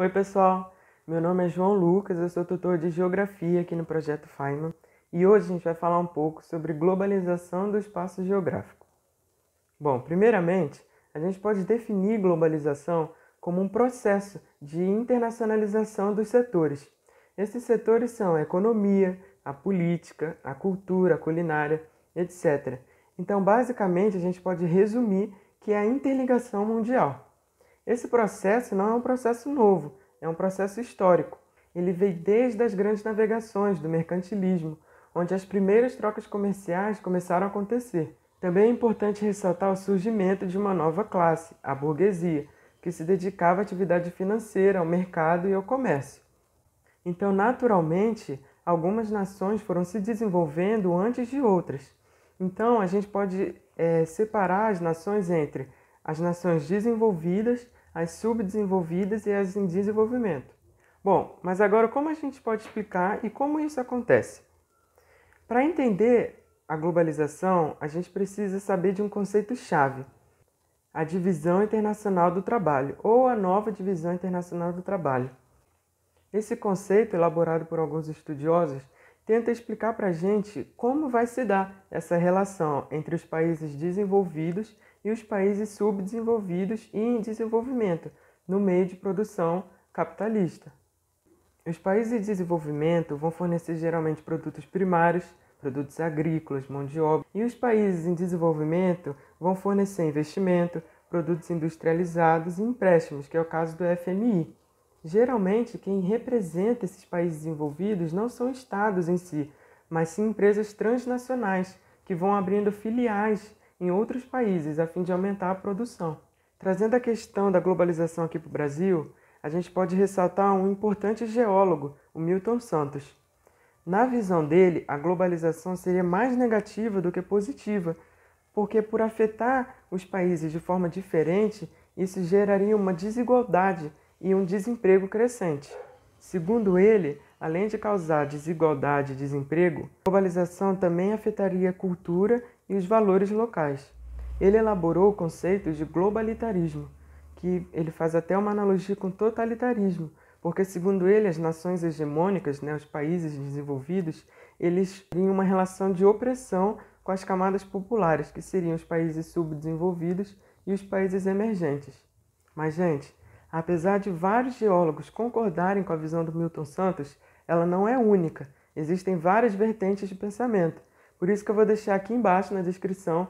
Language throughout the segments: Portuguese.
Oi, pessoal. Meu nome é João Lucas, eu sou tutor de Geografia aqui no projeto Feynman e hoje a gente vai falar um pouco sobre globalização do espaço geográfico. Bom, primeiramente, a gente pode definir globalização como um processo de internacionalização dos setores. Esses setores são a economia, a política, a cultura, a culinária, etc. Então, basicamente, a gente pode resumir que é a interligação mundial. Esse processo não é um processo novo, é um processo histórico. Ele veio desde as grandes navegações do mercantilismo, onde as primeiras trocas comerciais começaram a acontecer. Também é importante ressaltar o surgimento de uma nova classe, a burguesia, que se dedicava à atividade financeira, ao mercado e ao comércio. Então, naturalmente, algumas nações foram se desenvolvendo antes de outras. Então, a gente pode é, separar as nações entre as nações desenvolvidas, as subdesenvolvidas e as em desenvolvimento. Bom, mas agora como a gente pode explicar e como isso acontece? Para entender a globalização, a gente precisa saber de um conceito-chave, a Divisão Internacional do Trabalho, ou a nova Divisão Internacional do Trabalho. Esse conceito, elaborado por alguns estudiosos, tenta explicar para a gente como vai se dar essa relação entre os países desenvolvidos e os países subdesenvolvidos e em desenvolvimento no meio de produção capitalista. Os países de desenvolvimento vão fornecer geralmente produtos primários, produtos agrícolas, mão de obra, e os países em desenvolvimento vão fornecer investimento, produtos industrializados e empréstimos, que é o caso do FMI. Geralmente, quem representa esses países envolvidos não são estados em si, mas sim empresas transnacionais que vão abrindo filiais em outros países a fim de aumentar a produção. Trazendo a questão da globalização aqui para o Brasil, a gente pode ressaltar um importante geólogo, o Milton Santos. Na visão dele, a globalização seria mais negativa do que positiva, porque por afetar os países de forma diferente, isso geraria uma desigualdade e um desemprego crescente. Segundo ele, além de causar desigualdade e desemprego, a globalização também afetaria cultura e os valores locais. Ele elaborou o conceito de globalitarismo, que ele faz até uma analogia com totalitarismo, porque, segundo ele, as nações hegemônicas, né, os países desenvolvidos, eles tinham uma relação de opressão com as camadas populares, que seriam os países subdesenvolvidos e os países emergentes. Mas, gente, apesar de vários geólogos concordarem com a visão do Milton Santos, ela não é única. Existem várias vertentes de pensamento por isso que eu vou deixar aqui embaixo na descrição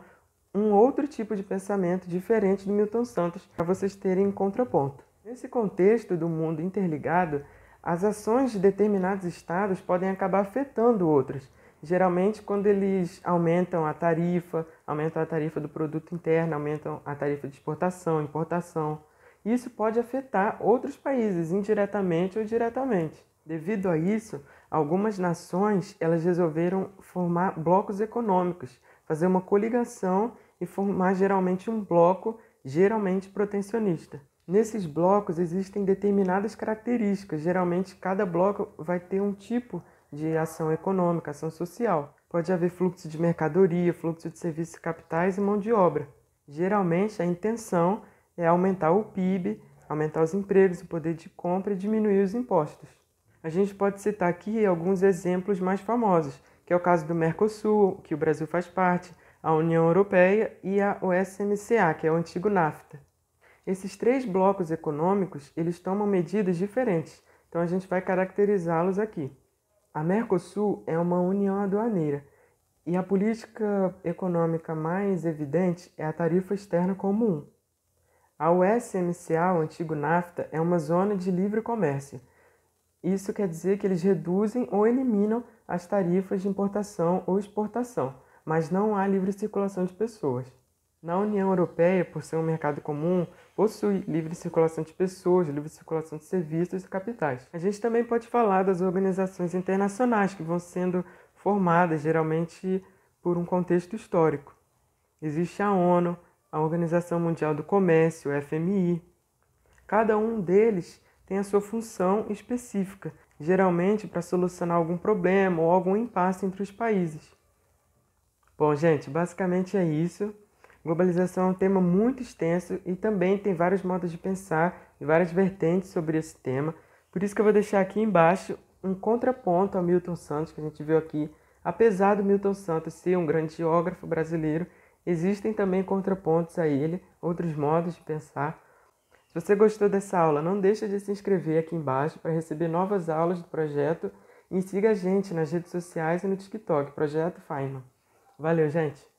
um outro tipo de pensamento diferente do Milton Santos para vocês terem em contraponto. Nesse contexto do mundo interligado, as ações de determinados estados podem acabar afetando outros. Geralmente, quando eles aumentam a tarifa, aumentam a tarifa do produto interno, aumentam a tarifa de exportação, importação, isso pode afetar outros países indiretamente ou diretamente. Devido a isso, algumas nações elas resolveram formar blocos econômicos, fazer uma coligação e formar geralmente um bloco geralmente protecionista. Nesses blocos existem determinadas características, geralmente cada bloco vai ter um tipo de ação econômica, ação social. Pode haver fluxo de mercadoria, fluxo de serviços, capitais e mão de obra. Geralmente a intenção é aumentar o PIB, aumentar os empregos, o poder de compra e diminuir os impostos. A gente pode citar aqui alguns exemplos mais famosos, que é o caso do Mercosul, que o Brasil faz parte, a União Europeia e a USMCA, que é o antigo NAFTA. Esses três blocos econômicos, eles tomam medidas diferentes, então a gente vai caracterizá-los aqui. A Mercosul é uma união aduaneira e a política econômica mais evidente é a tarifa externa comum. A USMCA, o antigo NAFTA, é uma zona de livre comércio isso quer dizer que eles reduzem ou eliminam as tarifas de importação ou exportação, mas não há livre circulação de pessoas. Na União Europeia, por ser um mercado comum, possui livre circulação de pessoas, livre circulação de serviços e capitais. A gente também pode falar das organizações internacionais que vão sendo formadas geralmente por um contexto histórico. Existe a ONU, a Organização Mundial do Comércio, a FMI. Cada um deles tem a sua função específica, geralmente para solucionar algum problema ou algum impasse entre os países. Bom, gente, basicamente é isso. Globalização é um tema muito extenso e também tem vários modos de pensar e várias vertentes sobre esse tema. Por isso que eu vou deixar aqui embaixo um contraponto ao Milton Santos que a gente viu aqui. Apesar do Milton Santos ser um grande geógrafo brasileiro, existem também contrapontos a ele, outros modos de pensar. Se você gostou dessa aula, não deixe de se inscrever aqui embaixo para receber novas aulas do projeto e siga a gente nas redes sociais e no TikTok, Projeto Faima. Valeu, gente!